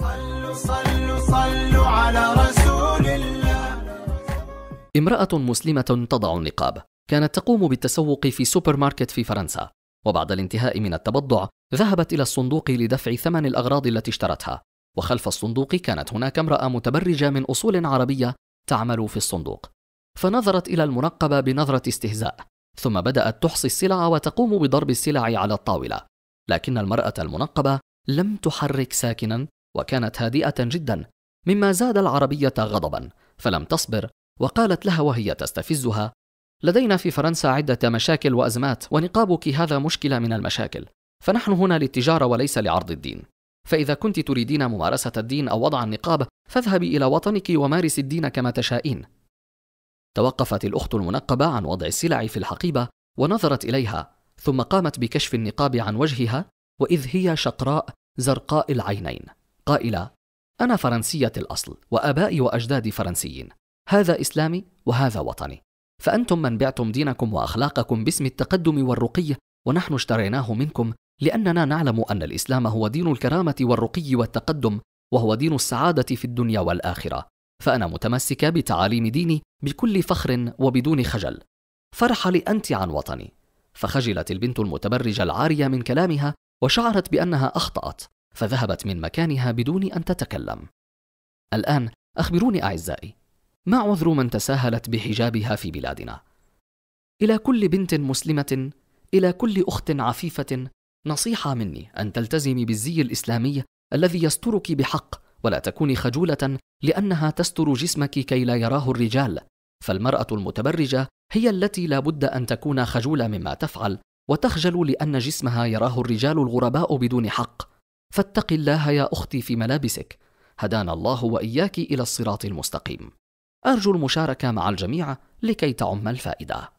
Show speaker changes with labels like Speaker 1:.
Speaker 1: صلوا صلوا صلوا على رسول الله امرأة مسلمة تضع النقاب كانت تقوم بالتسوق في سوبر ماركت في فرنسا وبعد الانتهاء من التبضع ذهبت إلى الصندوق لدفع ثمن الأغراض التي اشترتها وخلف الصندوق كانت هناك امرأة متبرجة من أصول عربية تعمل في الصندوق فنظرت إلى المنقبة بنظرة استهزاء ثم بدأت تحصي السلع وتقوم بضرب السلع على الطاولة لكن المرأة المنقبة لم تحرك ساكنا وكانت هادئة جدا مما زاد العربية غضبا فلم تصبر وقالت لها وهي تستفزها لدينا في فرنسا عدة مشاكل وأزمات ونقابك هذا مشكلة من المشاكل فنحن هنا للتجارة وليس لعرض الدين فإذا كنت تريدين ممارسة الدين أو وضع النقاب فاذهبي إلى وطنك ومارسي الدين كما تشائين توقفت الأخت المنقبة عن وضع السلع في الحقيبة ونظرت إليها ثم قامت بكشف النقاب عن وجهها وإذ هي شقراء زرقاء العينين قائلة أنا فرنسية الأصل وآبائي وأجدادي فرنسيين هذا إسلامي وهذا وطني فأنتم من بعتم دينكم وأخلاقكم باسم التقدم والرقي ونحن اشتريناه منكم لأننا نعلم أن الإسلام هو دين الكرامة والرقي والتقدم وهو دين السعادة في الدنيا والآخرة فأنا متمسكة بتعاليم ديني بكل فخر وبدون خجل فرحلي أنت عن وطني فخجلت البنت المتبرجة العارية من كلامها وشعرت بأنها أخطأت فذهبت من مكانها بدون أن تتكلم. الآن أخبروني أعزائي، ما عذر من تساهلت بحجابها في بلادنا؟ إلى كل بنت مسلمة، إلى كل أخت عفيفة، نصيحة مني أن تلتزمي بالزي الإسلامي الذي يسترك بحق ولا تكوني خجولة لأنها تستر جسمك كي لا يراه الرجال، فالمرأة المتبرجة هي التي لا بد أن تكون خجولة مما تفعل وتخجل لأن جسمها يراه الرجال الغرباء بدون حق، فاتق الله يا اختي في ملابسك هدانا الله واياك الى الصراط المستقيم ارجو المشاركه مع الجميع لكي تعم الفائده